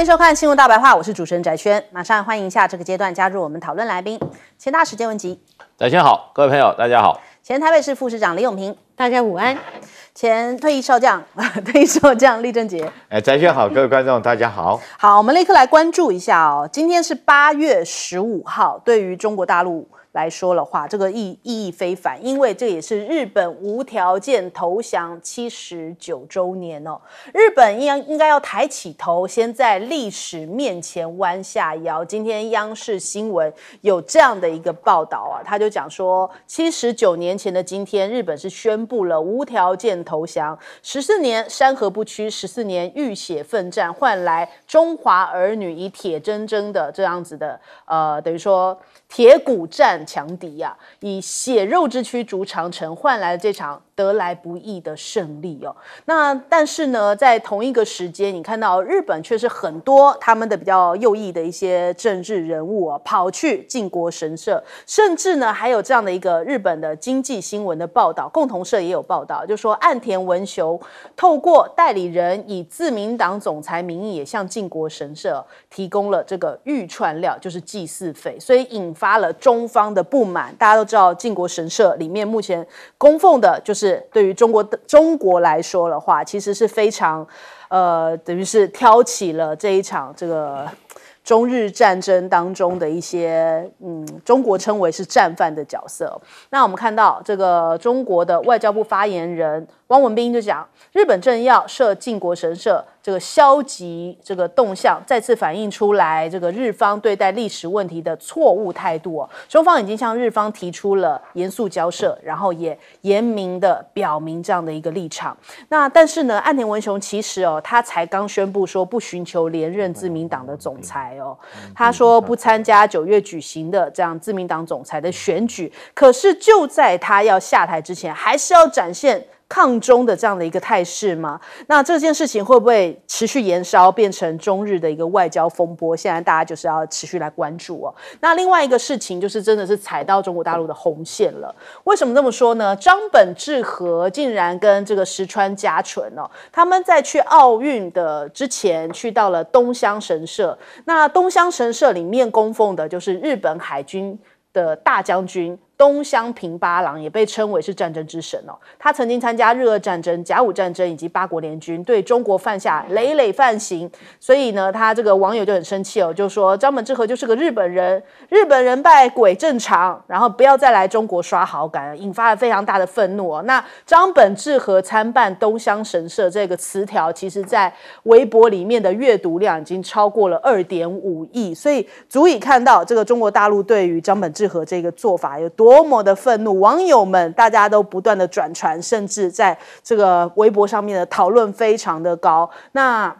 欢迎收看《新闻大白话》，我是主持人翟轩。马上欢迎一下，这个阶段加入我们讨论来宾，前大时间问集。翟轩好，各位朋友，大家好。前台北市副市长李永平，大家午安。前退役少将 退役少将李正杰。哎，翟轩好，各位观众，大家好。好，我们立刻来关注一下哦。今天是八月十五号，对于中国大陆。来说的话，这个意意义非凡，因为这也是日本无条件投降七十九周年哦。日本应应该要抬起头，先在历史面前弯下腰。今天央视新闻有这样的一个报道啊，他就讲说，七十九年前的今天，日本是宣布了无条件投降。十四年山河不屈，十四年浴血奋战，换来中华儿女以铁铮铮的这样子的，呃，等于说。铁骨战强敌呀，以血肉之躯筑长城，换来了这场。得来不易的胜利哦，那但是呢，在同一个时间，你看到日本却是很多他们的比较右翼的一些政治人物啊，跑去靖国神社，甚至呢还有这样的一个日本的经济新闻的报道，共同社也有报道，就说岸田文雄透过代理人以自民党总裁名义，也向靖国神社提供了这个玉串料，就是祭祀费，所以引发了中方的不满。大家都知道，靖国神社里面目前供奉的就是。对于中国的中国来说的话，其实是非常，呃，等于是挑起了这一场这个中日战争当中的一些，嗯，中国称为是战犯的角色。那我们看到这个中国的外交部发言人。汪文斌就讲，日本政要设靖国神社这个消极这个动向，再次反映出来这个日方对待历史问题的错误态度哦。中方已经向日方提出了严肃交涉，然后也严明的表明这样的一个立场。那但是呢，岸田文雄其实哦，他才刚宣布说不寻求连任自民党的总裁哦，他说不参加九月举行的这样自民党总裁的选举。可是就在他要下台之前，还是要展现。抗中的这样的一个态势吗？那这件事情会不会持续延烧，变成中日的一个外交风波？现在大家就是要持续来关注哦。那另外一个事情就是，真的是踩到中国大陆的红线了。为什么这么说呢？张本智和竟然跟这个石川佳纯哦，他们在去奥运的之前，去到了东乡神社。那东乡神社里面供奉的就是日本海军的大将军。东乡平八郎也被称为是战争之神哦，他曾经参加日俄战争、甲午战争以及八国联军对中国犯下累累犯行，所以呢，他这个网友就很生气哦，就说张本智和就是个日本人，日本人拜鬼正常，然后不要再来中国刷好感，引发了非常大的愤怒。哦。那张本智和参办东乡神社这个词条，其实在微博里面的阅读量已经超过了二点五亿，所以足以看到这个中国大陆对于张本智和这个做法有多。多么的愤怒！网友们，大家都不断的转传，甚至在这个微博上面的讨论非常的高。那。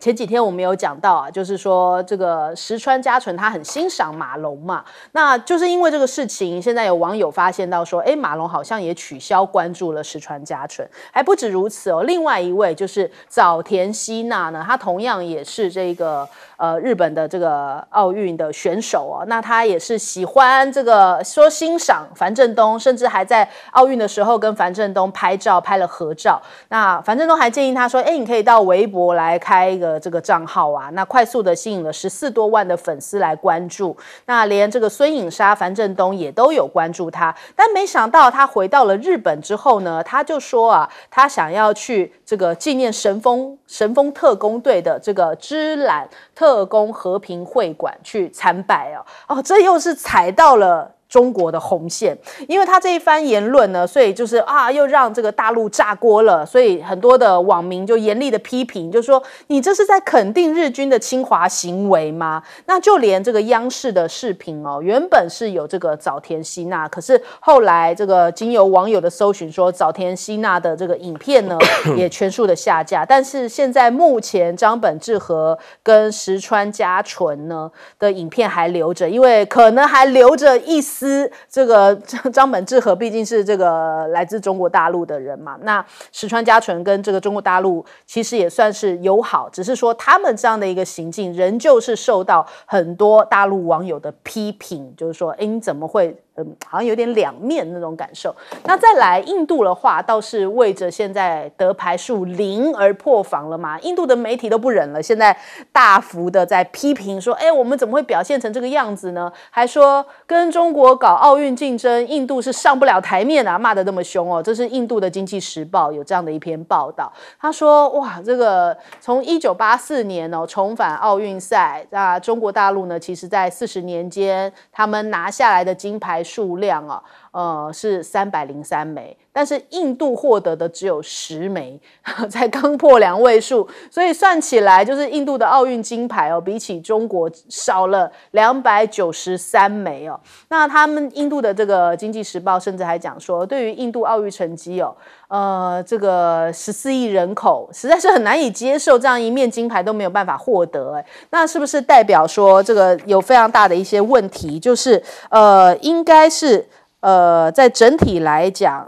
前几天我们有讲到啊，就是说这个石川佳纯他很欣赏马龙嘛，那就是因为这个事情，现在有网友发现到说，哎，马龙好像也取消关注了石川佳纯。还不止如此哦，另外一位就是早田希娜呢，她同样也是这个呃日本的这个奥运的选手哦，那她也是喜欢这个说欣赏樊振东，甚至还在奥运的时候跟樊振东拍照拍了合照。那樊振东还建议他说，哎，你可以到微博来开一个。呃，这个账号啊，那快速的吸引了十四多万的粉丝来关注，那连这个孙颖莎、樊振东也都有关注他。但没想到他回到了日本之后呢，他就说啊，他想要去这个纪念神风神风特工队的这个芝兰特工和平会馆去参拜哦。哦，这又是踩到了。中国的红线，因为他这一番言论呢，所以就是啊，又让这个大陆炸锅了。所以很多的网民就严厉的批评，就说你这是在肯定日军的侵华行为吗？那就连这个央视的视频哦，原本是有这个早田希娜，可是后来这个经由网友的搜寻，说早田希娜的这个影片呢，也全数的下架。但是现在目前张本智和跟石川佳纯呢的影片还留着，因为可能还留着一丝。思这个张 张本智和毕竟是这个来自中国大陆的人嘛，那石川佳纯跟这个中国大陆其实也算是友好，只是说他们这样的一个行径仍旧是受到很多大陆网友的批评，就是说，哎，你怎么会？嗯，好像有点两面那种感受。那再来印度的话，倒是为着现在得牌数零而破防了嘛？印度的媒体都不忍了，现在大幅的在批评说：“哎，我们怎么会表现成这个样子呢？”还说跟中国搞奥运竞争，印度是上不了台面啊，骂得那么凶哦。这是印度的《经济时报》有这样的一篇报道，他说：“哇，这个从一九八四年哦重返奥运赛，那中国大陆呢，其实在四十年间，他们拿下来的金牌。”数量啊。呃，是三百零三枚，但是印度获得的只有十枚，才刚破两位数，所以算起来就是印度的奥运金牌哦，比起中国少了两百九十三枚哦。那他们印度的这个《经济时报》甚至还讲说，对于印度奥运成绩哦，呃，这个十四亿人口实在是很难以接受，这样一面金牌都没有办法获得。哎，那是不是代表说这个有非常大的一些问题？就是呃，应该是。呃，在整体来讲，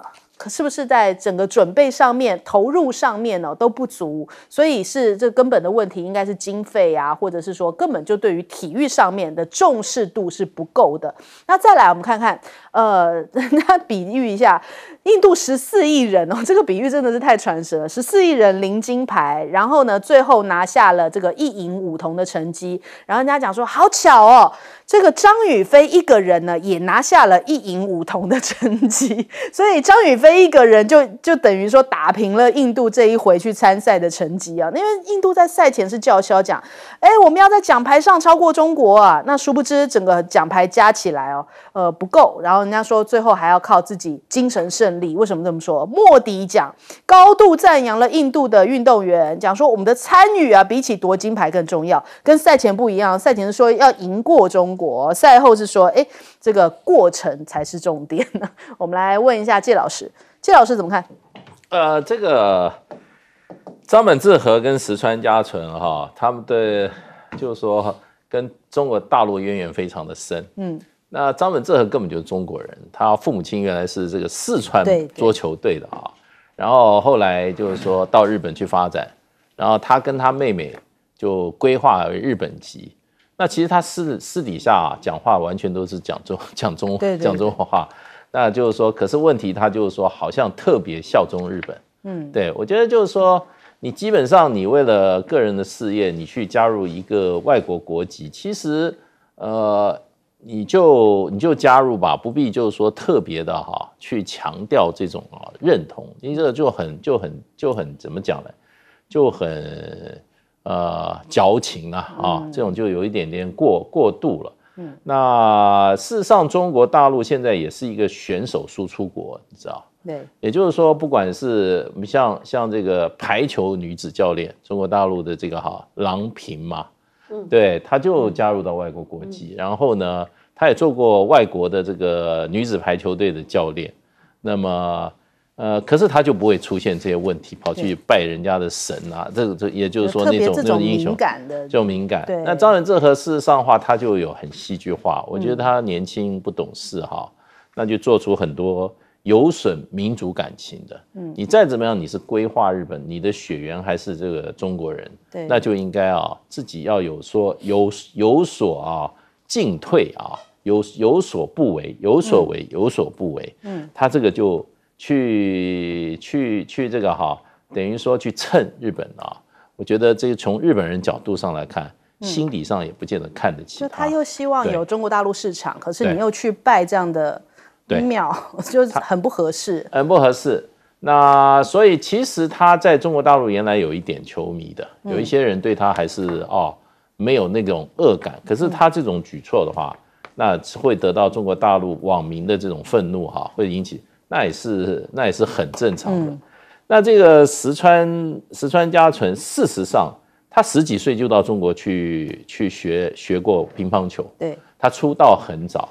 是不是在整个准备上面、投入上面呢都不足，所以是这根本的问题应该是经费啊，或者是说根本就对于体育上面的重视度是不够的。那再来我们看看，呃，那比喻一下。印度十四亿人哦，这个比喻真的是太传神了。十四亿人零金牌，然后呢，最后拿下了这个一银五铜的成绩。然后人家讲说，好巧哦，这个张雨霏一个人呢，也拿下了一银五铜的成绩。所以张雨霏一个人就就等于说打平了印度这一回去参赛的成绩啊。因为印度在赛前是叫嚣讲，哎，我们要在奖牌上超过中国啊。那殊不知整个奖牌加起来哦，呃不够。然后人家说最后还要靠自己精神胜。利。为什么这么说？莫迪讲，高度赞扬了印度的运动员，讲说我们的参与啊，比起夺金牌更重要。跟赛前不一样，赛前是说要赢过中国，赛后是说，哎，这个过程才是重点呢。我们来问一下谢老师，谢老师怎么看？呃，这个张本智和跟石川佳纯哈，他们对，就是说跟中国大陆渊源非常的深，嗯。那张本智和根本就是中国人，他父母亲原来是这个四川桌球队的啊，然后后来就是说到日本去发展，然后他跟他妹妹就规划为日本籍。那其实他私私底下啊讲话完全都是讲中讲中 讲中国话，那就是说，可是问题他就是说好像特别效忠日本。嗯，对我觉得就是说，你基本上你为了个人的事业，你去加入一个外国国籍，其实呃。你就你就加入吧，不必就是说特别的哈，去强调这种啊认同，因为这就很就很就很怎么讲呢，就很呃矫情啊啊，这种就有一点点过过度了。嗯，那事实上中国大陆现在也是一个选手输出国，你知道？对，也就是说，不管是像像这个排球女子教练，中国大陆的这个哈郎平嘛。对，他就加入到外国国籍，然后呢，他也做过外国的这个女子排球队的教练。那么，呃，可是他就不会出现这些问题，跑去拜人家的神啊。这这也就是说那种那种敏感的，就敏感。那张仁哲和事实上话，他就有很戏剧化。我觉得他年轻不懂事哈，那就做出很多。有损民族感情的，嗯，你再怎么样，你是规划日本，你的血缘还是这个中国人，对，那就应该啊，自己要有说有有所啊进退啊，有有所不为，有所为，有所不为，嗯，他这个就去去去这个哈，等于说去蹭日本啊，我觉得这个从日本人角度上来看，心底上也不见得看得起，就他又希望有中国大陆市场，可是你又去拜这样的。一秒 就很不合适，很不合适。那所以其实他在中国大陆原来有一点球迷的，有一些人对他还是哦没有那种恶感。可是他这种举措的话，那会得到中国大陆网民的这种愤怒哈，会引起那也是那也是很正常的。那这个石川石川佳纯，事实上他十几岁就到中国去去学学过乒乓球，对他出道很早。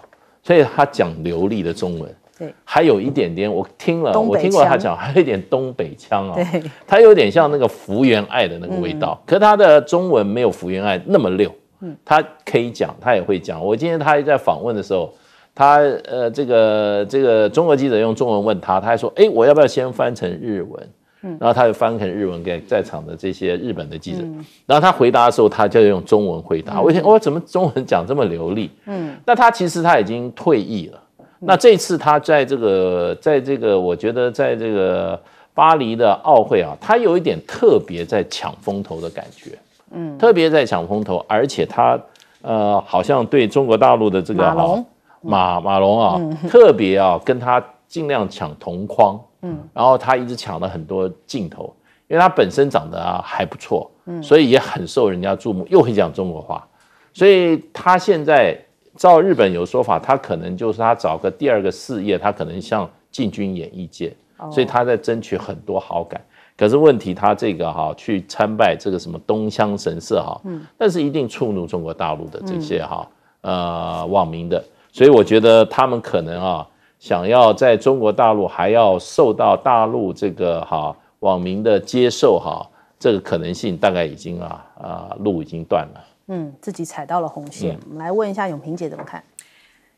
所以他讲流利的中文，对，还有一点点，我听了，我听过他讲，还有一点东北腔啊，他有点像那个福原爱的那个味道，可他的中文没有福原爱那么溜，嗯，他可以讲，他也会讲。我今天他在访问的时候，他呃，这个这个中国记者用中文问他，他还说，哎，我要不要先翻成日文？然后他翻成日文给在场的这些日本的记者，然后他回答的时候，他就用中文回答。我想，我怎么中文讲这么流利？嗯，那他其实他已经退役了。那这次他在这个，在这个，我觉得在这个巴黎的奥会啊，他有一点特别在抢风头的感觉，嗯，特别在抢风头，而且他呃，好像对中国大陆的这个马龙，马马龙啊，特别啊，跟他尽量抢同框。嗯，然后他一直抢了很多镜头，因为他本身长得还不错，嗯，所以也很受人家注目，又会讲中国话，所以他现在照日本有说法，他可能就是他找个第二个事业，他可能像进军演艺界，所以他在争取很多好感。可是问题，他这个哈去参拜这个什么东乡神社哈，嗯，但是一定触怒中国大陆的这些哈呃网民的，所以我觉得他们可能啊。想要在中国大陆还要受到大陆这个哈网民的接受哈，这个可能性大概已经啊啊路已经断了。嗯，自己踩到了红线。我们来问一下永平姐怎么看？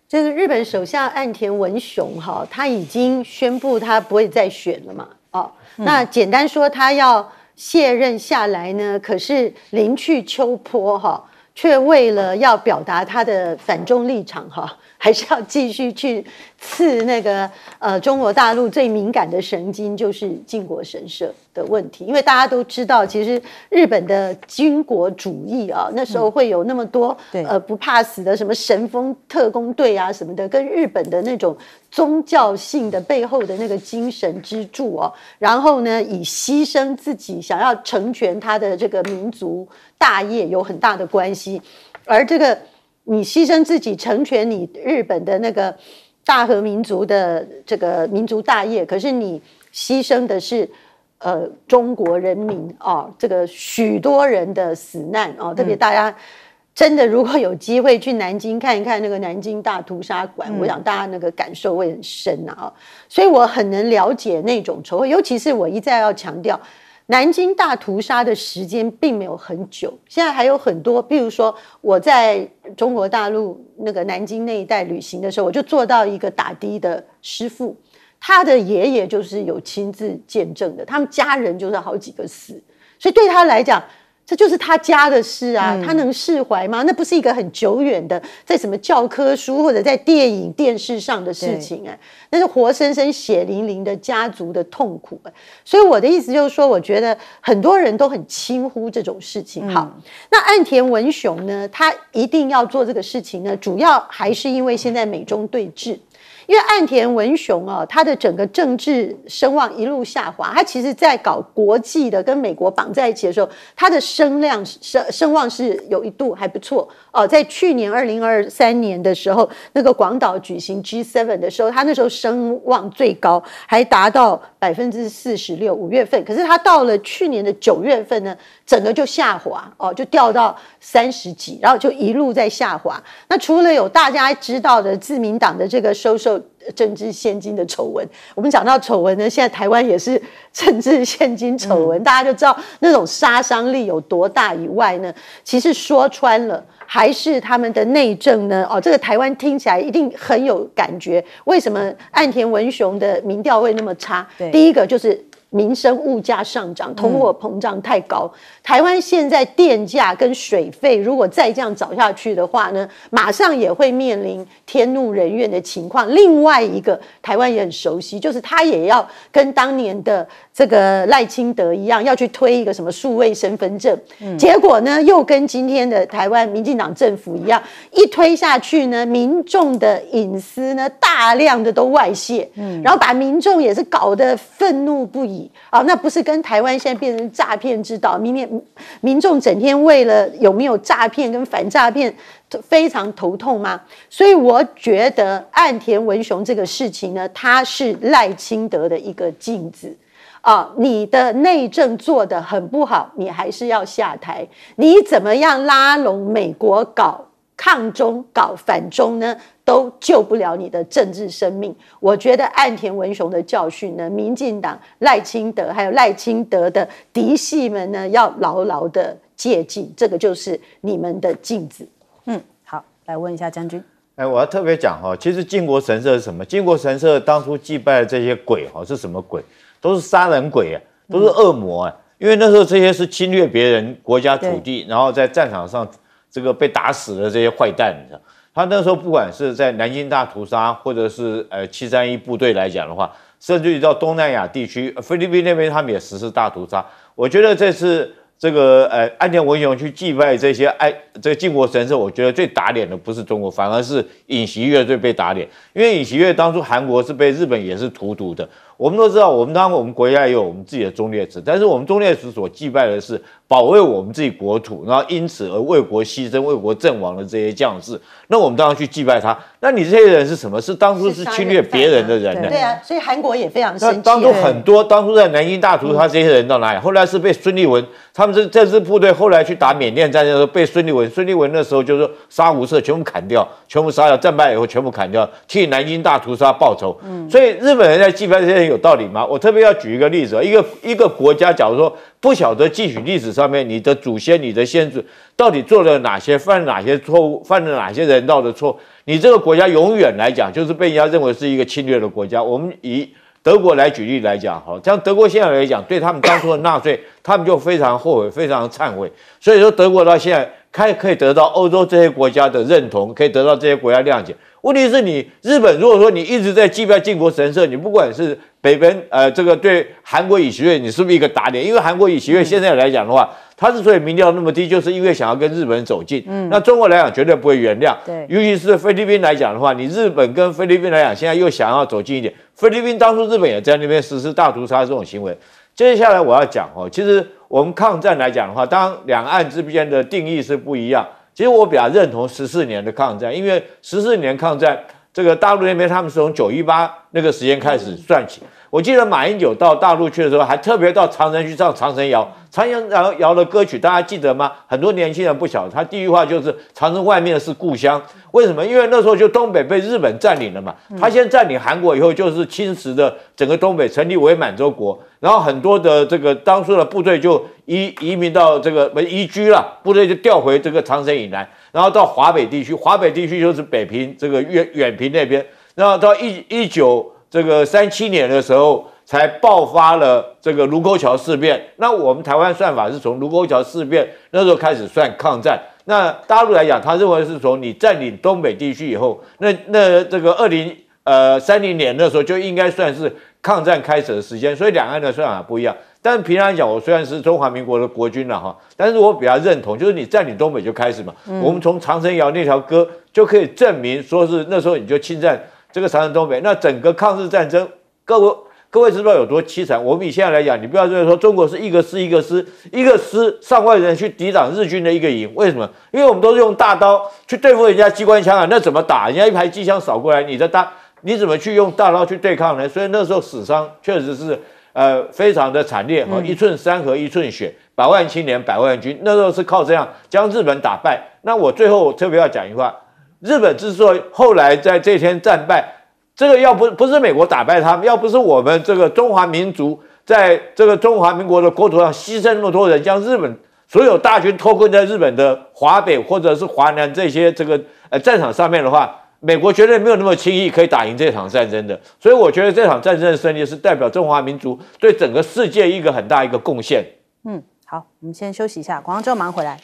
这个日本首相岸田文雄哈，他已经宣布他不会再选了嘛？哦，那简单说他要卸任下来呢，可是临去秋波哈。却为了要表达他的反中立场，哈，还是要继续去刺那个呃中国大陆最敏感的神经，就是靖国神社的问题。因为大家都知道，其实日本的军国主义啊，那时候会有那么多呃不怕死的什么神风特工队啊什么的，跟日本的那种宗教性的背后的那个精神支柱哦，然后呢，以牺牲自己想要成全他的这个民族。大业有很大的关系，而这个你牺牲自己成全你日本的那个大和民族的这个民族大业，可是你牺牲的是呃中国人民啊，这个许多人的死难啊，特别大家真的如果有机会去南京看一看那个南京大屠杀馆，我想大家那个感受会很深啊，所以我很能了解那种仇恨，尤其是我一再要强调。南京大屠杀的时间并没有很久，现在还有很多，比如说我在中国大陆那个南京那一带旅行的时候，我就做到一个打的的师傅，他的爷爷就是有亲自见证的，他们家人就是好几个死，所以对他来讲。这就是他家的事啊，他能释怀吗？那不是一个很久远的，在什么教科书或者在电影电视上的事情哎，那是活生生血淋淋的家族的痛苦啊。所以我的意思就是说，我觉得很多人都很轻忽这种事情。好，那岸田文雄呢，他一定要做这个事情呢，主要还是因为现在美中对峙。因为岸田文雄啊，他的整个政治声望一路下滑。他其实，在搞国际的跟美国绑在一起的时候，他的声量、声声望是有一度还不错哦。在去年二零二三年的时候，那个广岛举行 g seven 的时候，他那时候声望最高，还达到百分之四十六。五月份，可是他到了去年的九月份呢。整个就下滑哦，就掉到三十几，然后就一路在下滑。那除了有大家知道的自民党的这个收受政治现金的丑闻，我们讲到丑闻呢，现在台湾也是政治现金丑闻，大家就知道那种杀伤力有多大以外呢，其实说穿了还是他们的内政呢。哦，这个台湾听起来一定很有感觉。为什么岸田文雄的民调会那么差？第一个就是。民生物价上涨，通货膨胀太高。台湾现在电价跟水费，如果再这样找下去的话呢，马上也会面临天怒人怨的情况。另外一个，台湾也很熟悉，就是他也要跟当年的这个赖清德一样，要去推一个什么数位身份证。结果呢，又跟今天的台湾民进党政府一样，一推下去呢，民众的隐私呢，大量的都外泄，嗯，然后把民众也是搞得愤怒不已。啊，那不是跟台湾现在变成诈骗之岛，明天民众整天为了有没有诈骗跟反诈骗非常头痛吗？所以我觉得岸田文雄这个事情呢，他是赖清德的一个镜子啊。你的内政做得很不好，你还是要下台。你怎么样拉拢美国搞抗中、搞反中呢？都救不了你的政治生命。我觉得岸田文雄的教训呢，民进党赖清德还有赖清德的嫡系们呢，要牢牢的借鉴。这个就是你们的镜子。嗯，好，来问一下将军。哎，我要特别讲哈，其实靖国神社是什么？靖国神社当初祭拜的这些鬼哈，是什么鬼？都是杀人鬼，都是恶魔啊！因为那时候这些是侵略别人国家土地，然后在战场上这个被打死的这些坏蛋。他那时候不管是在南京大屠杀，或者是呃七三一部队来讲的话，甚至于到东南亚地区，菲律宾那边他们也实施大屠杀。我觉得这次这个呃安田文雄去祭拜这些爱这个靖国神社，我觉得最打脸的不是中国，反而是尹锡月最被打脸，因为尹锡月当初韩国是被日本也是荼毒的。我们都知道，我们当然我们国家也有我们自己的忠烈祠，但是我们忠烈祠所祭拜的是保卫我们自己国土，然后因此而为国牺牲、为国阵亡的这些将士。那我们当然去祭拜他。那你这些人是什么？是当初是侵略别人的人呢？对啊，所以韩国也非常生气。当初很多当初在南京大屠杀这些人到哪里？后来是被孙立文他们这这支部队后来去打缅甸战争的时候被孙立文，孙立文那时候就是杀无赦，全部砍掉，全部杀掉，战败以后全部砍掉，替南京大屠杀报仇。嗯，所以日本人在祭拜这些。有道理吗？我特别要举一个例子啊，一个一个国家，假如说不晓得汲取历史上面你的祖先、你的先祖到底做了哪些犯了哪些错误，犯了哪些人道的错，你这个国家永远来讲就是被人家认为是一个侵略的国家。我们以德国来举例来讲，哈，像德国现在来讲，对他们当初的纳粹，他们就非常后悔，非常忏悔。所以说，德国到现在开可以得到欧洲这些国家的认同，可以得到这些国家谅解。问题是你日本，如果说你一直在祭拜靖国神社，你不管是北边，呃，这个对韩国与协院你是不是一个打脸？因为韩国与协院现在来讲的话，它之所以民调那么低，就是因为想要跟日本走近。嗯，那中国来讲绝对不会原谅。对，尤其是菲律宾来讲的话，你日本跟菲律宾来讲，现在又想要走近一点。菲律宾当初日本也在那边实施大屠杀这种行为。接下来我要讲哦，其实我们抗战来讲的话，当然两岸之间的定义是不一样。其实我比较认同十四年的抗战，因为十四年抗战，这个大陆那边他们是从九一八。那个时间开始算起，我记得马英九到大陆去的时候，还特别到长城去唱《长城谣》。《长城谣》谣的歌曲，大家记得吗？很多年轻人不晓得。他第一句话就是：“长城外面是故乡。”为什么？因为那时候就东北被日本占领了嘛。他先占领韩国以后，就是侵蚀的整个东北，成立伪满洲国。然后很多的这个当初的部队就移移民到这个移居了，部队就调回这个长城以南，然后到华北地区。华北地区就是北平这个远远平那边。那到一一九这个三七年的时候，才爆发了这个卢沟桥事变。那我们台湾算法是从卢沟桥事变那时候开始算抗战。那大陆来讲，他认为是从你占领东北地区以后，那那这个二零呃三零年那时候就应该算是抗战开始的时间。所以两岸的算法不一样。但平常讲，我虽然是中华民国的国军了哈，但是我比较认同，就是你占领东北就开始嘛。我们从《长城谣》那条歌就可以证明，说是那时候你就侵占。这个长城东北，那整个抗日战争，各位各位，知不有多凄惨？我们以现在来讲，你不要认为说中国是一个师、一个师、一个师，上万人去抵挡日军的一个营，为什么？因为我们都是用大刀去对付人家机关枪啊，那怎么打？人家一排机枪扫过来，你的大你怎么去用大刀去对抗呢？所以那时候死伤确实是呃非常的惨烈哈，一寸山河一寸血，百万青年百万军。那时候是靠这样将日本打败。那我最后特别要讲一句话。日本之所以后来在这天战败，这个要不不是美国打败他们，要不是我们这个中华民族在这个中华民国的国土上牺牲那么多人，将日本所有大军拖困在日本的华北或者是华南这些这个呃战场上面的话，美国绝对没有那么轻易可以打赢这场战争的。所以我觉得这场战争的胜利是代表中华民族对整个世界一个很大一个贡献。嗯，好，我们先休息一下，广告之后忙回来。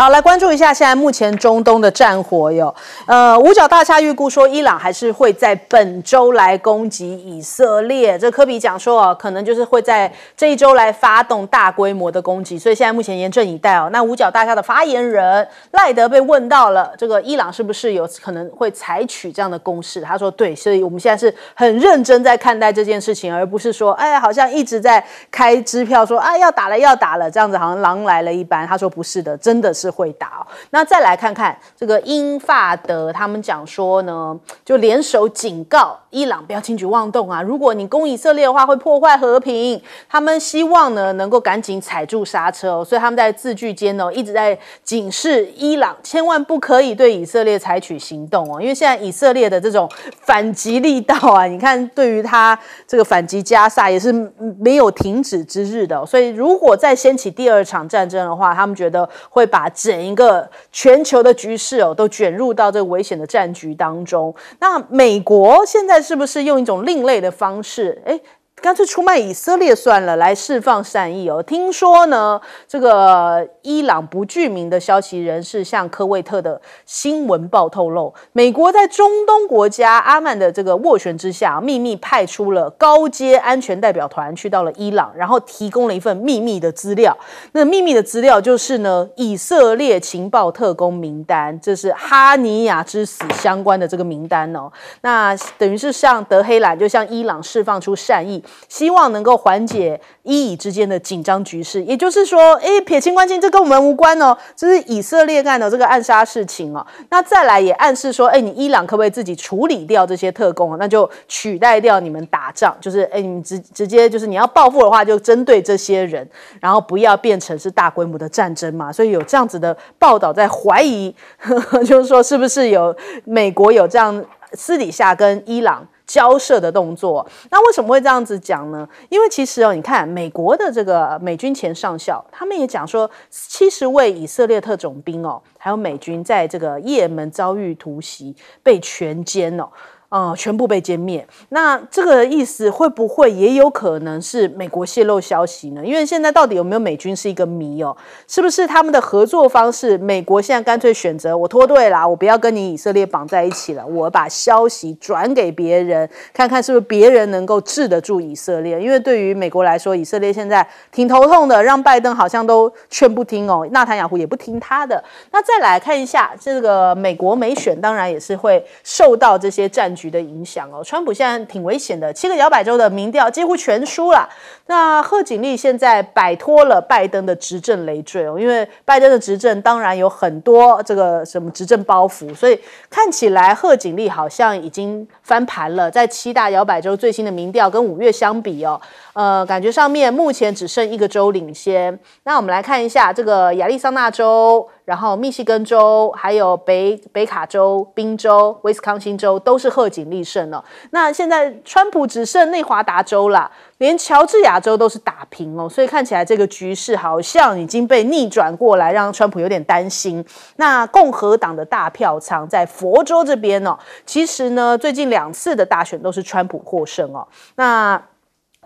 好，来关注一下现在目前中东的战火哟。呃，五角大厦预估说，伊朗还是会在本周来攻击以色列。这科比讲说，可能就是会在这一周来发动大规模的攻击，所以现在目前严阵以待哦。那五角大厦的发言人赖德被问到了，这个伊朗是不是有可能会采取这样的攻势？他说，对，所以我们现在是很认真在看待这件事情，而不是说，哎，好像一直在开支票说啊要打了要打了这样子，好像狼来了一般。他说不是的，真的是。会打、哦，那再来看看这个英法德，他们讲说呢，就联手警告伊朗不要轻举妄动啊！如果你攻以色列的话，会破坏和平。他们希望呢，能够赶紧踩住刹车，所以他们在字句间呢，一直在警示伊朗，千万不可以对以色列采取行动哦，因为现在以色列的这种反击力道啊，你看对于他这个反击加萨也是没有停止之日的，所以如果再掀起第二场战争的话，他们觉得会把。整一个全球的局势哦，都卷入到这个危险的战局当中。那美国现在是不是用一种另类的方式？哎。干脆出卖以色列算了，来释放善意哦。听说呢，这个伊朗不具名的消息人士向科威特的《新闻报》透露，美国在中东国家阿曼的这个斡旋之下，秘密派出了高阶安全代表团去到了伊朗，然后提供了一份秘密的资料。那秘密的资料就是呢，以色列情报特工名单，这是哈尼亚之死相关的这个名单哦。那等于是向德黑兰，就向伊朗释放出善意。希望能够缓解伊以之间的紧张局势，也就是说，诶，撇清关系，这跟我们无关哦，这是以色列干的这个暗杀事情哦。那再来也暗示说，诶，你伊朗可不可以自己处理掉这些特工啊？那就取代掉你们打仗，就是诶，你们直直接就是你要报复的话，就针对这些人，然后不要变成是大规模的战争嘛。所以有这样子的报道，在怀疑，就是说是不是有美国有这样私底下跟伊朗？交涉的动作，那为什么会这样子讲呢？因为其实哦，你看美国的这个美军前上校，他们也讲说，七十位以色列特种兵哦，还有美军在这个也门遭遇突袭，被全歼哦。啊，全部被歼灭。那这个意思会不会也有可能是美国泄露消息呢？因为现在到底有没有美军是一个谜哦。是不是他们的合作方式，美国现在干脆选择我脱队啦，我不要跟你以色列绑在一起了，我把消息转给别人，看看是不是别人能够治得住以色列？因为对于美国来说，以色列现在挺头痛的，让拜登好像都劝不听哦，纳坦雅胡也不听他的。那再来看一下这个美国没选，当然也是会受到这些战。局的影响哦，川普现在挺危险的。七个摇摆州的民调几乎全输了。那贺锦丽现在摆脱了拜登的执政累赘哦，因为拜登的执政当然有很多这个什么执政包袱，所以看起来贺锦丽好像已经翻盘了。在七大摇摆州最新的民调跟五月相比哦，呃，感觉上面目前只剩一个州领先。那我们来看一下这个亚利桑那州。然后，密西根州、还有北北卡州、宾州、威斯康星州都是贺锦丽胜了。那现在，川普只剩内华达州了，连乔治亚州都是打平哦。所以看起来，这个局势好像已经被逆转过来，让川普有点担心。那共和党的大票仓在佛州这边呢？其实呢，最近两次的大选都是川普获胜哦。那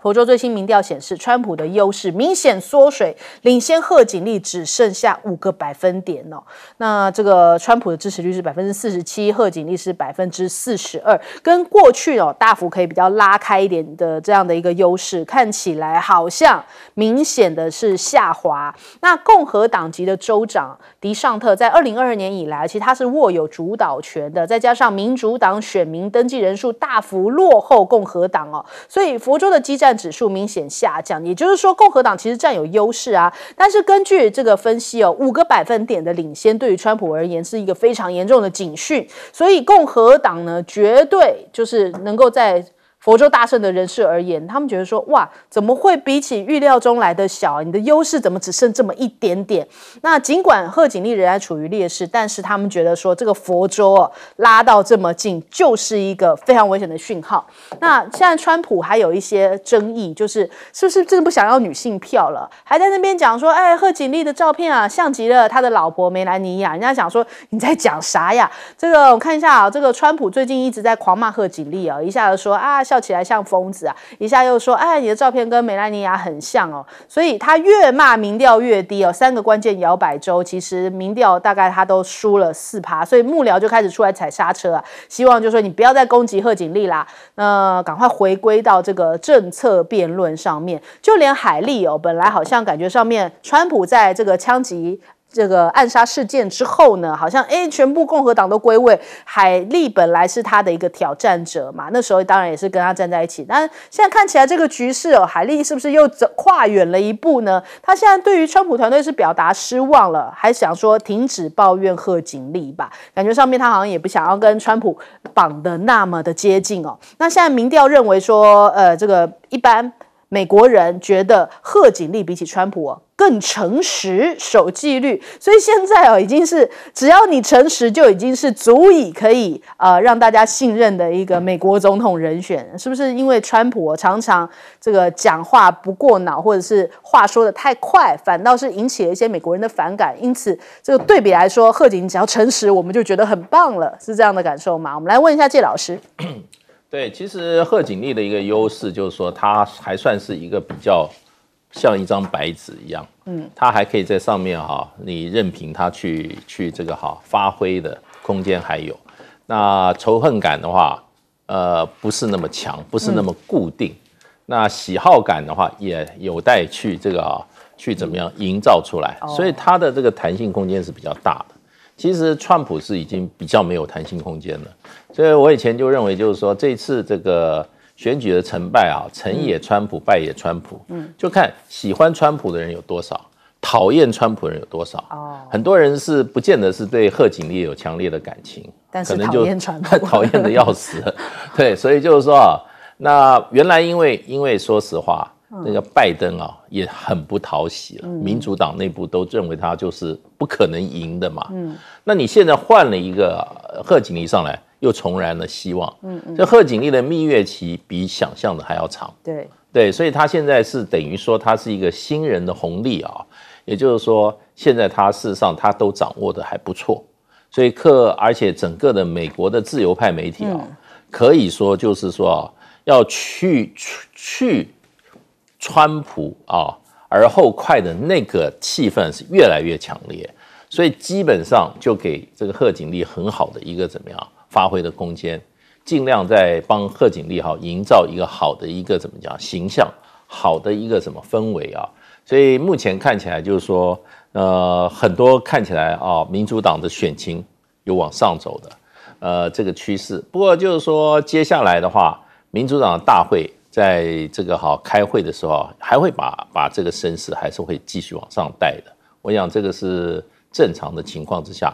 佛州最新民调显示，川普的优势明显缩水，领先贺锦丽只剩下五个百分点哦。那这个川普的支持率是百分之四十七，贺锦丽是百分之四十二，跟过去哦大幅可以比较拉开一点的这样的一个优势，看起来好像明显的是下滑。那共和党籍的州长迪尚特在二零二二年以来，其实他是握有主导权的，再加上民主党选民登记人数大幅落后共和党哦，所以佛州的基站。指数明显下降，也就是说共和党其实占有优势啊。但是根据这个分析哦，五个百分点的领先对于川普而言是一个非常严重的警讯，所以共和党呢绝对就是能够在。佛州大胜的人士而言，他们觉得说：“哇，怎么会比起预料中来的小你的优势怎么只剩这么一点点？”那尽管贺锦丽仍然处于劣势，但是他们觉得说，这个佛州哦拉到这么近，就是一个非常危险的讯号。那现在川普还有一些争议，就是是不是真的不想要女性票了？还在那边讲说：“哎，贺锦丽的照片啊，像极了他的老婆梅兰妮亚。”人家想说：“你在讲啥呀？”这个我看一下啊，这个川普最近一直在狂骂贺锦丽啊，一下子说啊。笑起来像疯子啊！一下又说，哎，你的照片跟梅拉尼亚很像哦，所以他越骂民调越低哦。三个关键摇摆州，其实民调大概他都输了四趴，所以幕僚就开始出来踩刹车啊，希望就说你不要再攻击贺锦丽啦，那赶快回归到这个政策辩论上面。就连海利哦，本来好像感觉上面川普在这个枪击。这个暗杀事件之后呢，好像哎，全部共和党都归位。海利本来是他的一个挑战者嘛，那时候当然也是跟他站在一起。但现在看起来这个局势哦，海利是不是又走跨远了一步呢？他现在对于川普团队是表达失望了，还想说停止抱怨贺锦丽吧？感觉上面他好像也不想要跟川普绑得那么的接近哦。那现在民调认为说，呃，这个一般。美国人觉得贺锦丽比起川普更诚实、守纪律，所以现在啊已经是只要你诚实，就已经是足以可以呃让大家信任的一个美国总统人选，是不是？因为川普常常这个讲话不过脑，或者是话说的太快，反倒是引起了一些美国人的反感。因此，这个对比来说，贺锦只要诚实，我们就觉得很棒了，是这样的感受吗？我们来问一下谢老师。对，其实贺锦丽的一个优势就是说，她还算是一个比较像一张白纸一样，嗯，她还可以在上面哈，你任凭她去去这个哈，发挥的空间还有。那仇恨感的话，呃，不是那么强，不是那么固定。那喜好感的话，也有待去这个啊，去怎么样营造出来。所以它的这个弹性空间是比较大的。其实川普是已经比较没有弹性空间了。所以，我以前就认为，就是说，这次这个选举的成败啊，成也川普，败也川普。嗯，就看喜欢川普的人有多少，讨厌川普人有多少。哦，很多人是不见得是对贺锦丽有强烈的感情，但是讨厌川 讨厌的要死。对，所以就是说，那原来因为因为说实话，那个拜登啊也很不讨喜了，民主党内部都认为他就是不可能赢的嘛。嗯，那你现在换了一个贺锦丽上来。又重燃了希望。嗯，嗯，这贺锦丽的蜜月期比想象的还要长。对对，所以她现在是等于说她是一个新人的红利啊。也就是说，现在她事实上她都掌握的还不错。所以克，而且整个的美国的自由派媒体啊，可以说就是说要去去川普啊而后快的那个气氛是越来越强烈。所以基本上就给这个贺锦丽很好的一个怎么样？发挥的空间，尽量在帮贺锦丽哈营造一个好的一个怎么讲形象，好的一个什么氛围啊？所以目前看起来就是说，呃，很多看起来啊，民主党的选情有往上走的，呃，这个趋势。不过就是说，接下来的话，民主党大会在这个哈开会的时候，还会把把这个声势还是会继续往上带的。我想这个是正常的情况之下。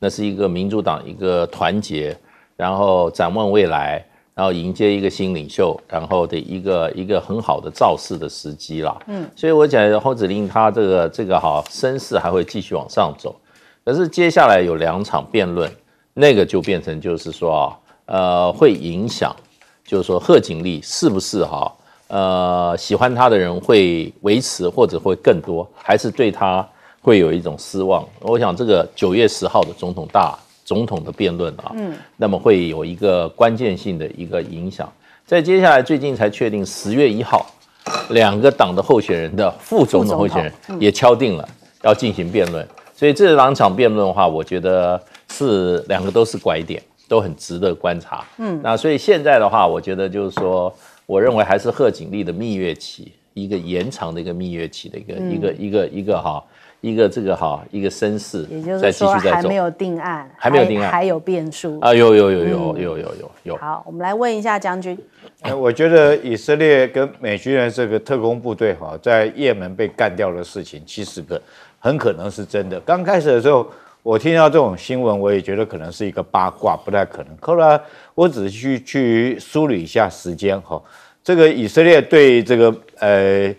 那是一个民主党一个团结，然后展望未来，然后迎接一个新领袖，然后的一个一个很好的造势的时机啦。嗯，所以我讲侯子玲她这个这个哈声势还会继续往上走。可是接下来有两场辩论，那个就变成就是说啊，呃，会影响，就是说贺锦丽是不是哈呃喜欢他的人会维持或者会更多，还是对他？会有一种失望。我想，这个九月十号的总统大总统的辩论啊，嗯，那么会有一个关键性的一个影响。在接下来最近才确定十月一号，两个党的候选人的副总统候选人也敲定了要进行辩论。所以这两场辩论的话，我觉得是两个都是拐点，都很值得观察。嗯，那所以现在的话，我觉得就是说，我认为还是贺锦丽的蜜月期，一个延长的一个蜜月期的一个一个一个一个哈。一个这个哈，一个身世，也就是说还没有定案，还没有定案，还有变数啊！有有有有有有有有。好，我们来问一下将军。我觉得以色列跟美军的这个特工部队哈，在也门被干掉的事情，其实很可能是真的。刚开始的时候，我听到这种新闻，我也觉得可能是一个八卦，不太可能。后来我仔细去梳理一下时间哈，这个以色列对这个呃。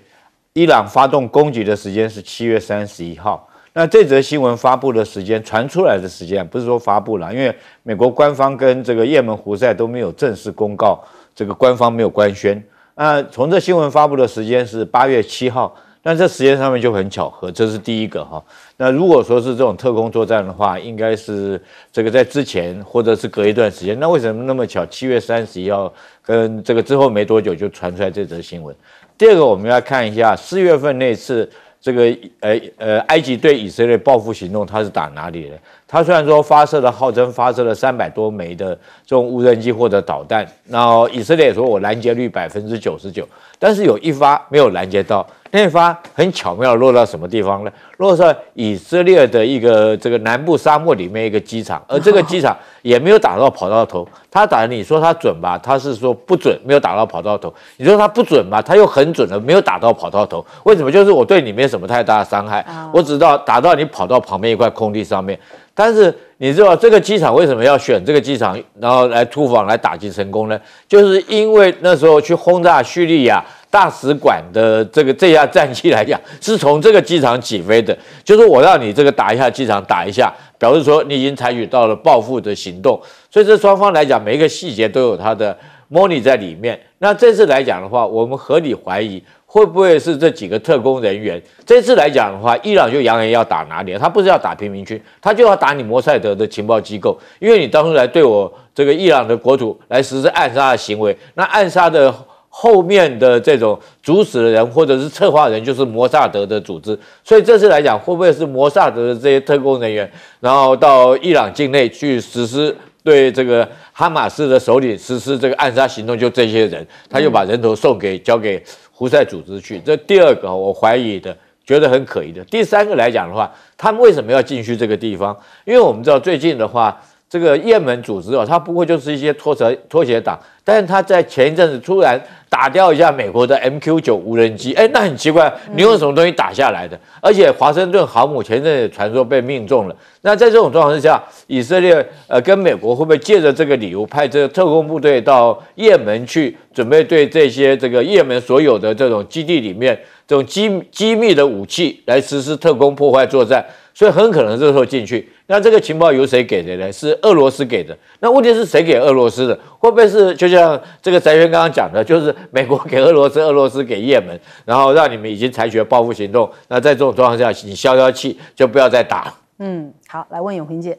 伊朗发动攻击的时间是七月三十一号，那这则新闻发布的时间、传出来的时间，不是说发布了，因为美国官方跟这个也门胡塞都没有正式公告，这个官方没有官宣。那从这新闻发布的时间是八月七号，那这时间上面就很巧合，这是第一个哈。那如果说是这种特工作战的话，应该是这个在之前或者是隔一段时间，那为什么那么巧？七月三十一号跟这个之后没多久就传出来这则新闻？第二个，我们要看一下四月份那次这个呃呃，埃及对以色列报复行动，它是打哪里的？他虽然说发射了号称发射了三百多枚的这种无人机或者导弹，那以色列说我拦截率百分之九十九，但是有一发没有拦截到，那一发很巧妙落到什么地方呢？落在以色列的一个这个南部沙漠里面一个机场，而这个机场 也没有打到跑道头，他打你说他准吧？他是说不准，没有打到跑道头。你说他不准吧？他又很准的，没有打到跑道头。为什么？就是我对你没什么太大的伤害，我只道打到你跑到旁边一块空地上面。但是你知道这个机场为什么要选这个机场，然后来突防来打击成功呢？就是因为那时候去轰炸叙利亚大使馆的这个这架战机来讲，是从这个机场起飞的。就是我让你这个打一下机场，打一下，表示说你已经采取到了报复的行动。所以这双方来讲，每一个细节都有它的模拟在里面。那这次来讲的话，我们合理怀疑。会不会是这几个特工人员？这次来讲的话，伊朗就扬言要打哪里？他不是要打平民区，他就要打你摩塞德的情报机构，因为你当初来对我这个伊朗的国土来实施暗杀的行为，那暗杀的后面的这种主使的人或者是策划人就是摩萨德的组织。所以这次来讲，会不会是摩萨德的这些特工人员，然后到伊朗境内去实施对这个哈马斯的首领实施这个暗杀行动？就这些人，他又把人头送给交给。不再组织去，这第二个我怀疑的，觉得很可疑的。第三个来讲的话，他们为什么要进去这个地方？因为我们知道最近的话。这个雁门组织哦，它不过就是一些拖鞋拖鞋党，但是它在前一阵子突然打掉一下美国的 MQ 九无人机，哎，那很奇怪，你用什么东西打下来的？而且华盛顿航母前阵子传说被命中了，那在这种状况之下，以色列呃跟美国会不会借着这个理由派这特工部队到雁门去，准备对这些这个雁门所有的这种基地里面这种机机密的武器来实施特工破坏作战？所以很可能这时候进去，那这个情报由谁给的呢？是俄罗斯给的。那问题是谁给俄罗斯的？会不会是就像这个翟轩刚刚讲的，就是美国给俄罗斯，俄罗斯给也门，然后让你们已经采取了报复行动。那在这种状况下，你消消气，就不要再打了。嗯，好，来问永平姐。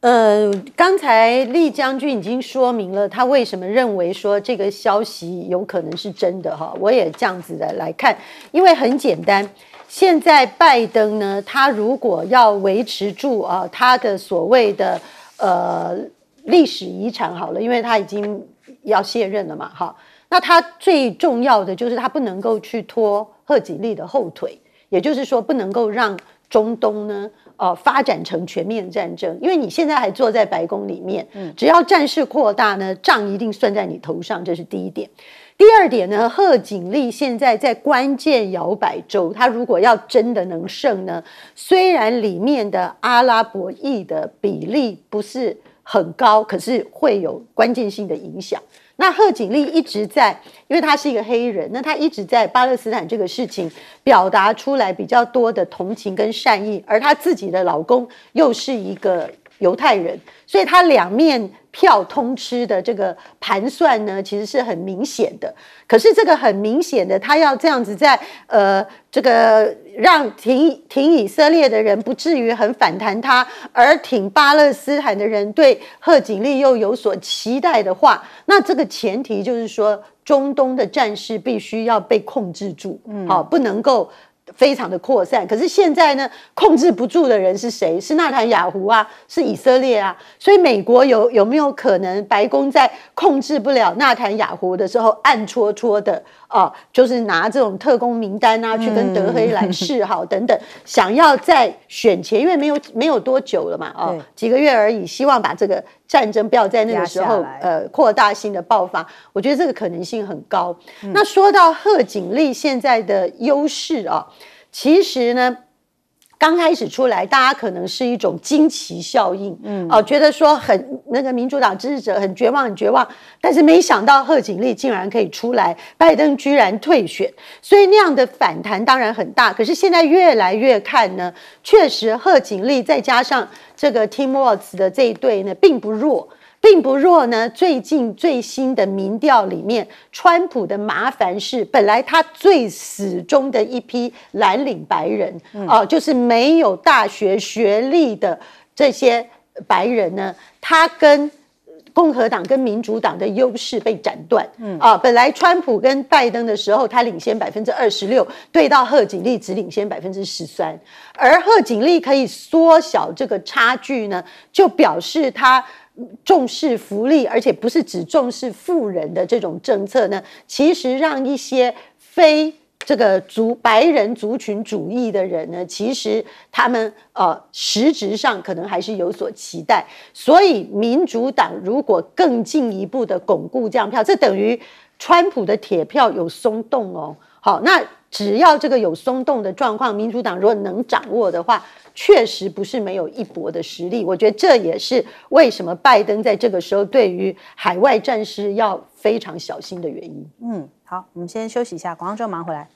呃，刚才栗将军已经说明了他为什么认为说这个消息有可能是真的哈。我也这样子的来看，因为很简单。现在拜登呢，他如果要维持住啊他的所谓的呃历史遗产好了，因为他已经要卸任了嘛，哈，那他最重要的就是他不能够去拖贺锦丽的后腿，也就是说不能够让中东呢呃发展成全面战争，因为你现在还坐在白宫里面，只要战事扩大呢，账一定算在你头上，这是第一点。第二点呢，贺锦丽现在在关键摇摆州，她如果要真的能胜呢，虽然里面的阿拉伯裔的比例不是很高，可是会有关键性的影响。那贺锦丽一直在，因为她是一个黑人，那她一直在巴勒斯坦这个事情表达出来比较多的同情跟善意，而她自己的老公又是一个。犹太人，所以他两面票通吃的这个盘算呢，其实是很明显的。可是这个很明显的，他要这样子在呃，这个让挺挺以色列的人不至于很反弹他，而挺巴勒斯坦的人对贺锦丽又有所期待的话，那这个前提就是说，中东的战事必须要被控制住，嗯，好，不能够。非常的扩散，可是现在呢，控制不住的人是谁？是纳坦雅胡啊，是以色列啊。所以美国有有没有可能白宫在控制不了纳坦雅胡的时候，暗戳戳的？哦，就是拿这种特工名单啊，去跟德黑兰示好等等，想要在选前，因为没有没有多久了嘛，哦，几个月而已，希望把这个战争不要在那个时候，呃，扩大性的爆发。我觉得这个可能性很高。那说到贺锦丽现在的优势啊，其实呢。刚开始出来，大家可能是一种惊奇效应，嗯，哦，觉得说很那个民主党支持者很绝望，很绝望，但是没想到贺锦丽竟然可以出来，拜登居然退选，所以那样的反弹当然很大。可是现在越来越看呢，确实贺锦丽再加上这个 Team w o r d s 的这一队呢，并不弱。并不弱呢。最近最新的民调里面，川普的麻烦是，本来他最死忠的一批蓝领白人啊，就是没有大学学历的这些白人呢，他跟共和党跟民主党的优势被斩断。啊，本来川普跟拜登的时候，他领先百分之二十六，对到贺锦丽只领先百分之十三，而贺锦丽可以缩小这个差距呢，就表示他。重视福利，而且不是只重视富人的这种政策呢，其实让一些非这个族白人族群主义的人呢，其实他们呃实质上可能还是有所期待。所以民主党如果更进一步的巩固这样票，这等于川普的铁票有松动哦。好，那只要这个有松动的状况，民主党如果能掌握的话。确实不是没有一搏的实力，我觉得这也是为什么拜登在这个时候对于海外战事要非常小心的原因。嗯，好，我们先休息一下，广告之后忙回来。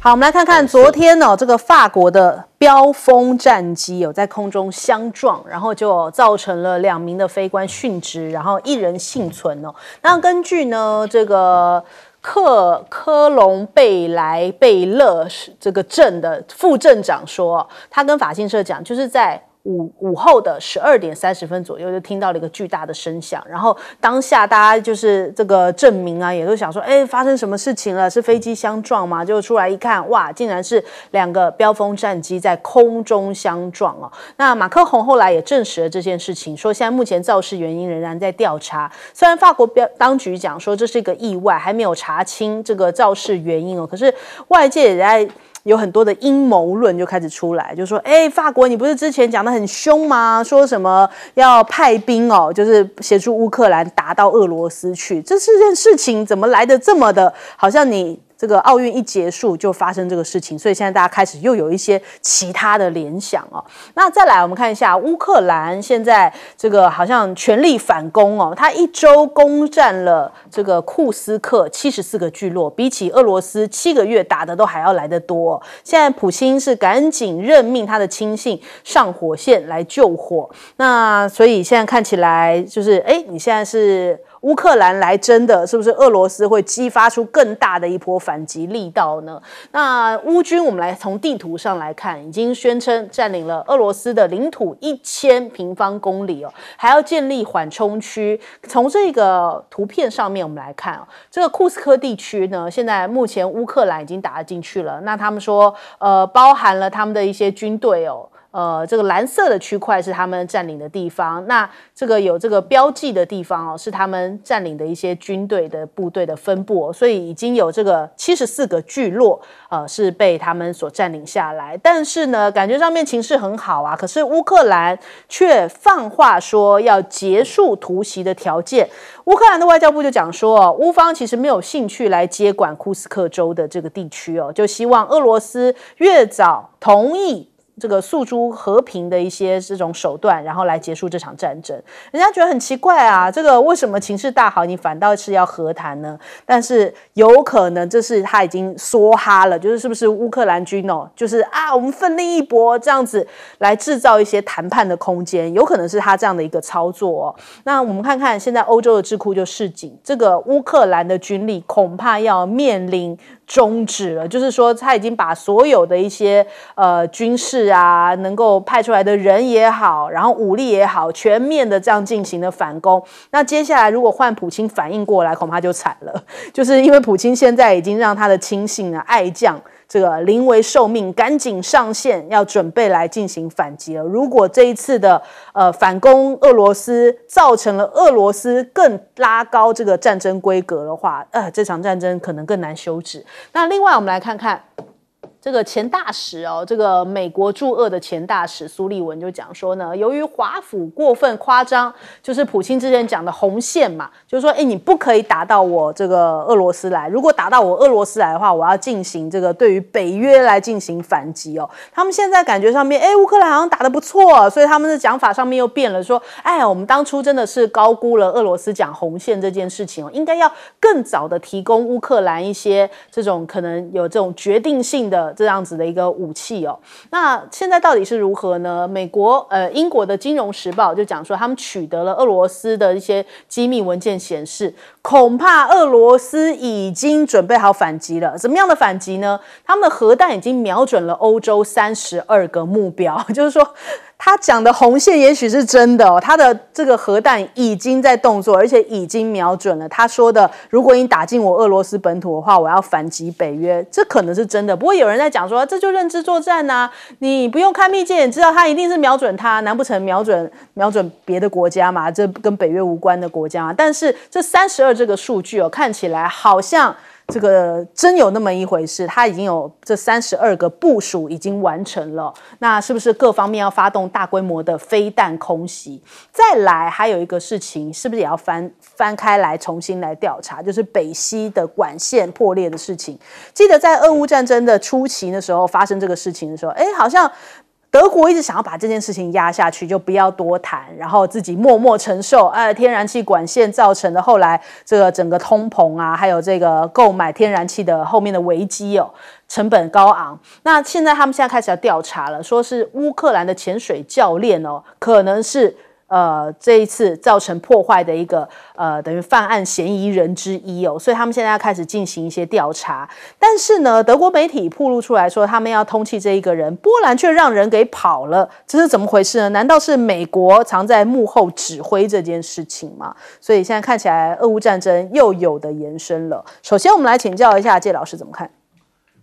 好，我们来看看昨天呢，这个法国的标风战机有在空中相撞，然后就造成了两名的飞官殉职，然后一人幸存哦。那根据呢，这个克科隆贝莱贝勒这个镇的副镇长说，他跟法新社讲，就是在。午午后的十二点三十分左右，就听到了一个巨大的声响。然后当下大家就是这个证明啊，也都想说，哎，发生什么事情了？是飞机相撞吗？就出来一看，哇，竟然是两个标风战机在空中相撞哦。那马克宏后来也证实了这件事情，说现在目前肇事原因仍然在调查。虽然法国标当局讲说这是一个意外，还没有查清这个肇事原因哦，可是外界也在。有很多的阴谋论就开始出来，就说：“哎，法国，你不是之前讲得很凶吗？说什么要派兵哦，就是协助乌克兰打到俄罗斯去？这是件事情，怎么来的这么的？好像你。”这个奥运一结束就发生这个事情，所以现在大家开始又有一些其他的联想哦。那再来，我们看一下乌克兰现在这个好像全力反攻哦，他一周攻占了这个库斯克七十四个聚落，比起俄罗斯七个月打的都还要来得多。现在普京是赶紧任命他的亲信上火线来救火，那所以现在看起来就是，哎，你现在是。乌克兰来真的是不是？俄罗斯会激发出更大的一波反击力道呢？那乌军我们来从地图上来看，已经宣称占领了俄罗斯的领土一千平方公里哦，还要建立缓冲区。从这个图片上面我们来看哦，这个库斯科地区呢，现在目前乌克兰已经打了进去了。那他们说，呃，包含了他们的一些军队哦。呃，这个蓝色的区块是他们占领的地方。那这个有这个标记的地方哦，是他们占领的一些军队的部队的分布。所以已经有这个七十四个聚落，呃，是被他们所占领下来。但是呢，感觉上面情势很好啊。可是乌克兰却放话说要结束突袭的条件。乌克兰的外交部就讲说，乌方其实没有兴趣来接管库斯克州的这个地区哦，就希望俄罗斯越早同意。这个诉诸和平的一些这种手段，然后来结束这场战争，人家觉得很奇怪啊，这个为什么情势大好，你反倒是要和谈呢？但是有可能这是他已经梭哈了，就是是不是乌克兰军哦，就是啊，我们奋力一搏，这样子来制造一些谈判的空间，有可能是他这样的一个操作。那我们看看现在欧洲的智库就示警，这个乌克兰的军力恐怕要面临。终止了，就是说他已经把所有的一些呃军事啊，能够派出来的人也好，然后武力也好，全面的这样进行了反攻。那接下来如果换普京反应过来，恐怕就惨了，就是因为普京现在已经让他的亲信啊爱将。这个临危受命，赶紧上线，要准备来进行反击了。如果这一次的呃反攻俄罗斯造成了俄罗斯更拉高这个战争规格的话，呃，这场战争可能更难休止。那另外，我们来看看。这个前大使哦，这个美国驻俄的前大使苏利文就讲说呢，由于华府过分夸张，就是普京之前讲的红线嘛，就是说，哎，你不可以打到我这个俄罗斯来，如果打到我俄罗斯来的话，我要进行这个对于北约来进行反击哦。他们现在感觉上面，哎，乌克兰好像打得不错，所以他们的讲法上面又变了，说，哎，我们当初真的是高估了俄罗斯讲红线这件事情哦，应该要更早的提供乌克兰一些这种可能有这种决定性的。这样子的一个武器哦，那现在到底是如何呢？美国呃，英国的《金融时报》就讲说，他们取得了俄罗斯的一些机密文件，显示恐怕俄罗斯已经准备好反击了。怎么样的反击呢？他们的核弹已经瞄准了欧洲三十二个目标，就是说。他讲的红线也许是真的哦，他的这个核弹已经在动作，而且已经瞄准了。他说的，如果你打进我俄罗斯本土的话，我要反击北约，这可能是真的。不过有人在讲说，这就认知作战呐，你不用看密件也知道他一定是瞄准他，难不成瞄准瞄准别的国家嘛？这跟北约无关的国家。但是这三十二这个数据哦，看起来好像。这个真有那么一回事？它已经有这三十二个部署已经完成了，那是不是各方面要发动大规模的飞弹空袭？再来还有一个事情，是不是也要翻翻开来重新来调查？就是北溪的管线破裂的事情。记得在俄乌战争的初期的时候发生这个事情的时候，哎，好像。德国一直想要把这件事情压下去，就不要多谈，然后自己默默承受。哎，天然气管线造成的后来这个整个通膨啊，还有这个购买天然气的后面的危机哦，成本高昂。那现在他们现在开始要调查了，说是乌克兰的潜水教练哦，可能是。呃，这一次造成破坏的一个呃，等于犯案嫌疑人之一哦，所以他们现在要开始进行一些调查。但是呢，德国媒体曝露出来说他们要通缉这一个人，波兰却让人给跑了，这是怎么回事呢？难道是美国藏在幕后指挥这件事情吗？所以现在看起来，俄乌战争又有的延伸了。首先，我们来请教一下谢老师怎么看。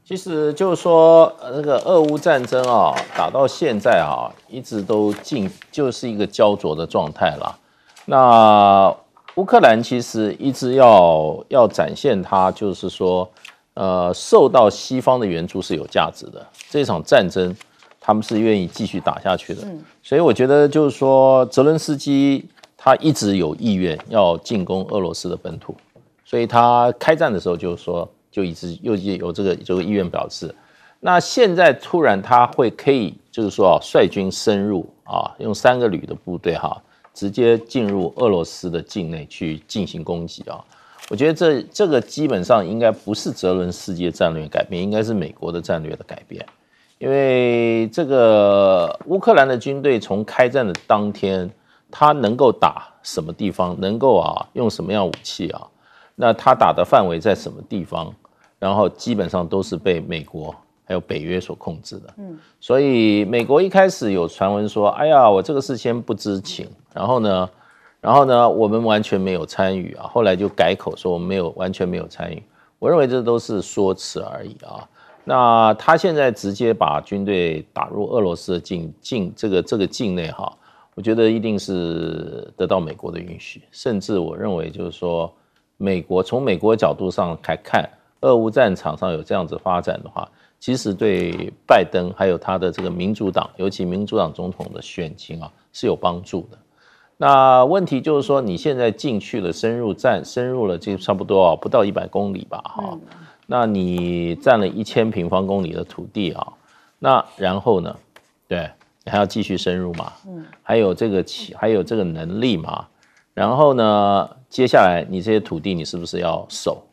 其实就是说，那个俄乌战争啊，打到现在啊，一直都进就是一个焦灼的状态了。那乌克兰其实一直要要展现它，就是说，呃，受到西方的援助是有价值的。这场战争，他们是愿意继续打下去的。所以我觉得就是说，泽伦斯基他一直有意愿要进攻俄罗斯的本土，所以他开战的时候就是说。就一直又有这个这个意愿表示，那现在突然他会可以就是说啊，率军深入啊，用三个旅的部队哈，直接进入俄罗斯的境内去进行攻击啊。我觉得这这个基本上应该不是泽伦世界战略改变，应该是美国的战略的改变，因为这个乌克兰的军队从开战的当天，他能够打什么地方，能够啊用什么样武器啊，那他打的范围在什么地方？然后基本上都是被美国还有北约所控制的，嗯，所以美国一开始有传闻说：“哎呀，我这个事先不知情。”然后呢，然后呢，我们完全没有参与啊。后来就改口说我们没有完全没有参与。我认为这都是说辞而已啊。那他现在直接把军队打入俄罗斯的境境这个这个境内哈，我觉得一定是得到美国的允许，甚至我认为就是说，美国从美国角度上来看。俄乌战场上有这样子发展的话，其实对拜登还有他的这个民主党，尤其民主党总统的选情啊是有帮助的。那问题就是说，你现在进去了，深入战，深入了，就差不多啊，不到一百公里吧，哈。那你占了一千平方公里的土地啊，那然后呢，对你还要继续深入嘛？嗯。还有这个还有这个能力嘛？然后呢，接下来你这些土地，你是不是要守？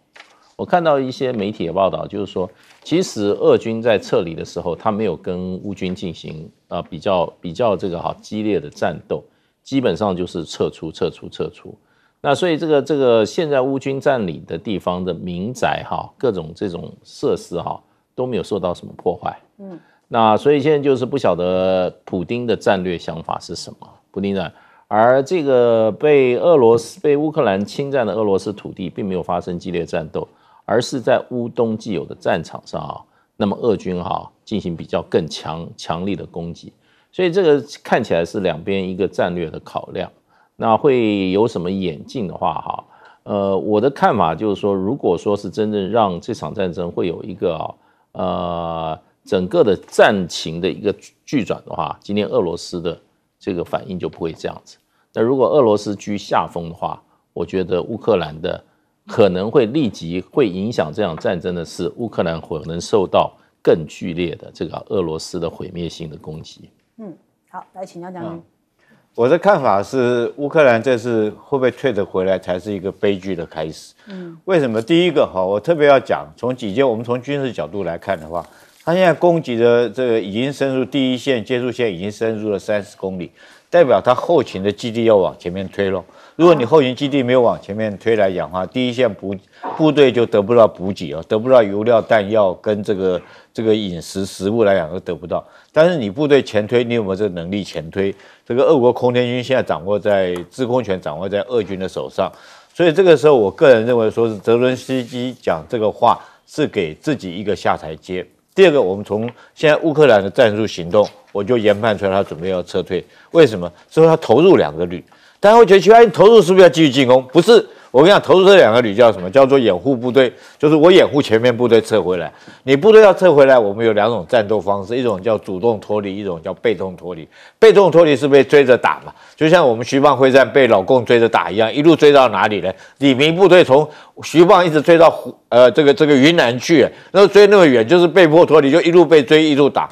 我看到一些媒体的报道，就是说，其实俄军在撤离的时候，他没有跟乌军进行啊比较比较这个哈激烈的战斗，基本上就是撤出撤出撤出。那所以这个这个现在乌军占领的地方的民宅哈，各种这种设施哈都没有受到什么破坏。嗯，那所以现在就是不晓得普丁的战略想法是什么，普丁的。而这个被俄罗斯被乌克兰侵占的俄罗斯土地，并没有发生激烈战斗。而是在乌东既有的战场上啊，那么俄军哈进行比较更强、强力的攻击，所以这个看起来是两边一个战略的考量。那会有什么演进的话哈？呃，我的看法就是说，如果说是真正让这场战争会有一个呃整个的战情的一个剧转的话，今天俄罗斯的这个反应就不会这样子。那如果俄罗斯居下风的话，我觉得乌克兰的。可能会立即会影响这场战争的是乌克兰会能受到更剧烈的这个俄罗斯的毁灭性的攻击。嗯，好，来请教将军。我的看法是，乌克兰这次会不会退得回来，才是一个悲剧的开始。嗯，为什么？第一个哈，我特别要讲，从几件我们从军事角度来看的话，他现在攻击的这个已经深入第一线接触线，已经深入了三十公里。代表他后勤的基地要往前面推喽。如果你后勤基地没有往前面推来讲的话，第一线补部队就得不到补给啊，得不到油料、弹药跟这个这个饮食食物来讲都得不到。但是你部队前推，你有没有这个能力前推？这个俄国空天军现在掌握在制空权，掌握在俄军的手上。所以这个时候，我个人认为说是泽伦斯基讲这个话是给自己一个下台阶。第二个，我们从现在乌克兰的战术行动，我就研判出来他准备要撤退。为什么？因为他投入两个旅，大家会觉得奇怪，投入是不是要继续进攻？不是。我跟你讲，投入这两个旅叫什么？叫做掩护部队，就是我掩护前面部队撤回来。你部队要撤回来，我们有两种战斗方式，一种叫主动脱离，一种叫被动脱离。被动脱离是被追着打嘛？就像我们徐蚌会战被老共追着打一样，一路追到哪里呢？李明部队从徐蚌一直追到湖，呃，这个这个云南去，然追那么远，就是被迫脱离，就一路被追，一路打。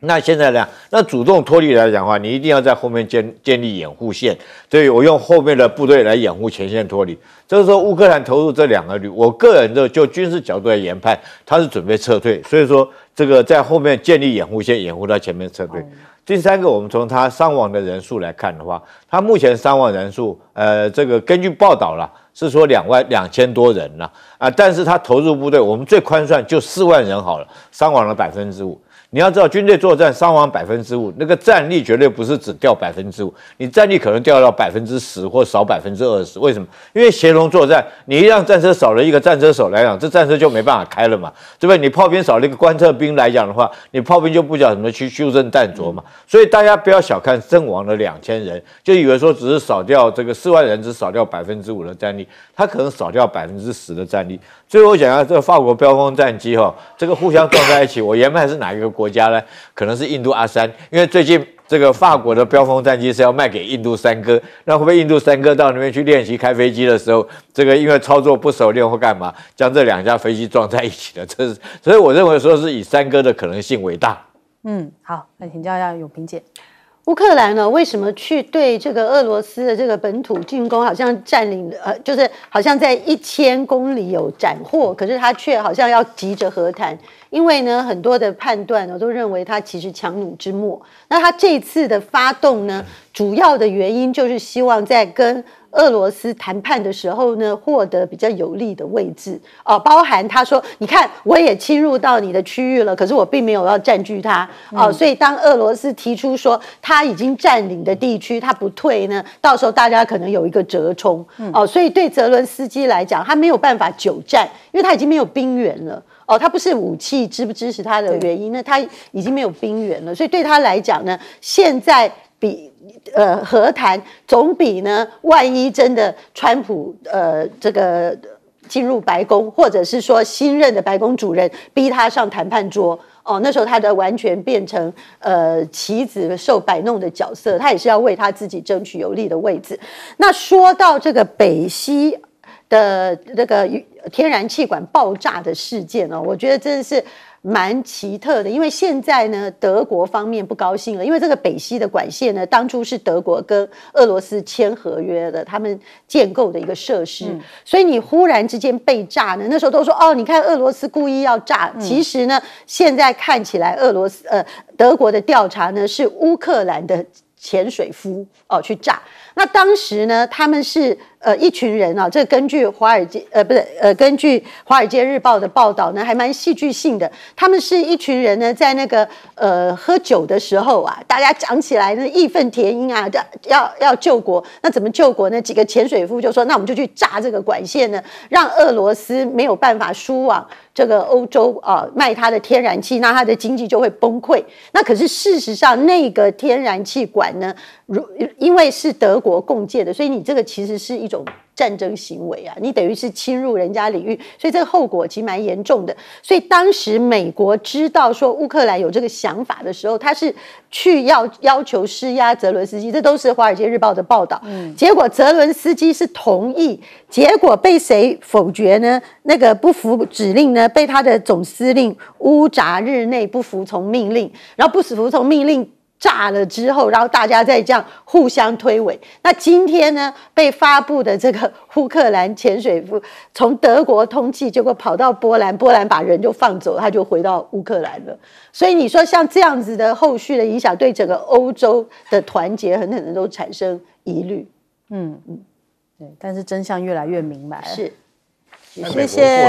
那现在呢？那主动脱离来讲的话，你一定要在后面建建立掩护线。对我用后面的部队来掩护前线脱离。这个时候，乌克兰投入这两个旅，我个人的就军事角度来研判，他是准备撤退。所以说，这个在后面建立掩护线，掩护他前面撤退。第三个，我们从他伤亡的人数来看的话，他目前伤亡人数，呃，这个根据报道啦，是说两万两千多人了啊。但是他投入部队，我们最宽算就四万人好了，伤亡了百分之五。你要知道，军队作战伤亡百分之五，那个战力绝对不是只掉百分之五，你战力可能掉到百分之十或少百分之二十。为什么？因为协同作战，你一辆战车少了一个战车手来讲，这战车就没办法开了嘛，对不对？你炮兵少了一个观测兵来讲的话，你炮兵就不讲什么去修正弹着嘛。所以大家不要小看阵亡的两千人，就以为说只是少掉这个四万人只少掉百分之五的战力，他可能少掉百分之十的战力。最后我讲一下这个法国标枪战机哈，这个互相撞在一起，我研判是哪一个国家呢？可能是印度阿三，因为最近这个法国的标风战机是要卖给印度三哥，那会不会印度三哥到那边去练习开飞机的时候，这个因为操作不熟练或干嘛，将这两架飞机撞在一起了？这是，所以我认为说是以三哥的可能性为大。嗯，好，那请教一下永平姐。乌克兰呢，为什么去对这个俄罗斯的这个本土进攻，好像占领呃，就是好像在一千公里有斩获，可是他却好像要急着和谈，因为呢，很多的判断我都认为他其实强弩之末。那他这次的发动呢，主要的原因就是希望在跟。俄罗斯谈判的时候呢，获得比较有利的位置哦，包含他说，你看我也侵入到你的区域了，可是我并没有要占据它啊，所以当俄罗斯提出说他已经占领的地区他不退呢，到时候大家可能有一个折冲哦，所以对泽伦斯基来讲，他没有办法久战，因为他已经没有兵源了哦，他不是武器支不支持他的原因，那他已经没有兵源了，所以对他来讲呢，现在比。呃，和谈总比呢，万一真的川普呃这个进入白宫，或者是说新任的白宫主任逼他上谈判桌，哦，那时候他的完全变成呃棋子受摆弄的角色，他也是要为他自己争取有利的位置。那说到这个北溪的这个天然气管爆炸的事件呢，我觉得真的是。蛮奇特的，因为现在呢，德国方面不高兴了，因为这个北溪的管线呢，当初是德国跟俄罗斯签合约的，他们建构的一个设施，所以你忽然之间被炸呢，那时候都说哦，你看俄罗斯故意要炸，其实呢，现在看起来，俄罗斯呃，德国的调查呢，是乌克兰的。潜水夫哦，去炸。那当时呢，他们是呃一群人啊。这根据华尔街呃，不是呃，根据《华尔街日报》的报道呢，还蛮戏剧性的。他们是一群人呢，在那个呃喝酒的时候啊，大家讲起来呢，义愤填膺啊，要要要救国。那怎么救国呢？几个潜水夫就说，那我们就去炸这个管线呢，让俄罗斯没有办法输往。这个欧洲啊，卖它的天然气，那它的经济就会崩溃。那可是事实上，那个天然气管呢，如因为是德国共建的，所以你这个其实是一种。战争行为啊，你等于是侵入人家领域，所以这个后果其实蛮严重的。所以当时美国知道说乌克兰有这个想法的时候，他是去要要求施压泽伦斯基，这都是《华尔街日报》的报道。嗯，结果泽伦斯基是同意，结果被谁否决呢？那个不服指令呢？被他的总司令乌扎日内不服从命令，然后不死服从命令。炸了之后，然后大家再这样互相推诿。那今天呢，被发布的这个乌克兰潜水夫从德国通缉，结果跑到波兰，波兰把人就放走了，他就回到乌克兰了。所以你说像这样子的后续的影响，对整个欧洲的团结，很可能都产生疑虑。嗯嗯，对。但是真相越来越明白。是，谢谢。